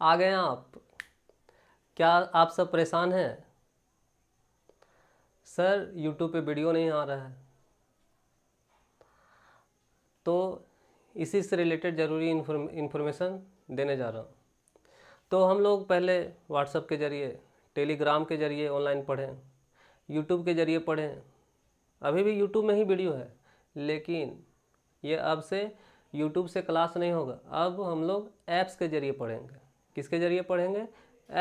आ गए आप क्या आप सब परेशान हैं सर यूट्यूब पे वीडियो नहीं आ रहा है तो इसी से रिलेटेड ज़रूरी इन्फॉर्मेशन देने जा रहा हूँ तो हम लोग पहले व्हाट्सअप के ज़रिए टेलीग्राम के ज़रिए ऑनलाइन पढ़ें यूट्यूब के ज़रिए पढ़ें अभी भी YouTube में ही वीडियो है लेकिन ये अब से YouTube से क्लास नहीं होगा अब हम लोग ऐप्स के ज़रिए पढ़ेंगे किसके ज़रिए पढ़ेंगे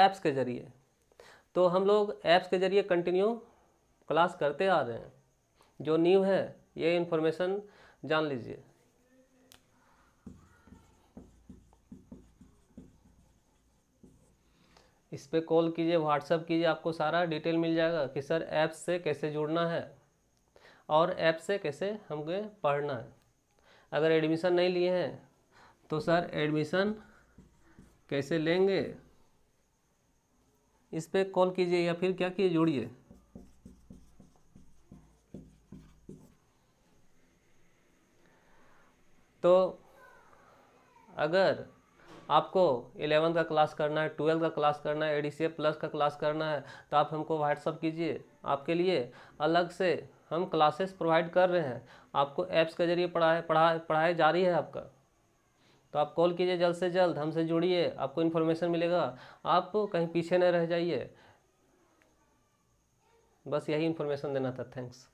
ऐप्स के ज़रिए तो हम लोग ऐप्स के ज़रिए कंटिन्यू क्लास करते आ रहे हैं जो न्यू है ये इन्फॉर्मेशन जान लीजिए इस पर कॉल कीजिए व्हाट्सअप कीजिए आपको सारा डिटेल मिल जाएगा कि सर ऐप से कैसे जुड़ना है और ऐप से कैसे हमको पढ़ना है अगर एडमिशन नहीं लिए हैं तो सर एडमिशन कैसे लेंगे इस पर कॉल कीजिए या फिर क्या किए जोड़िए तो अगर आपको एलेवन का क्लास करना है ट्वेल्व का क्लास करना है ए प्लस का क्लास करना है तो आप हमको व्हाट्सअप कीजिए आपके लिए अलग से हम क्लासेस प्रोवाइड कर रहे हैं आपको ऐप्स के जरिए पढ़ाए पढ़ाए पढ़ाए जारी है आपका तो आप कॉल कीजिए जल्द से जल्द हमसे जुड़िए आपको इन्फॉर्मेशन मिलेगा आप कहीं पीछे न रह जाइए बस यही इन्फॉर्मेशन देना था थैंक्स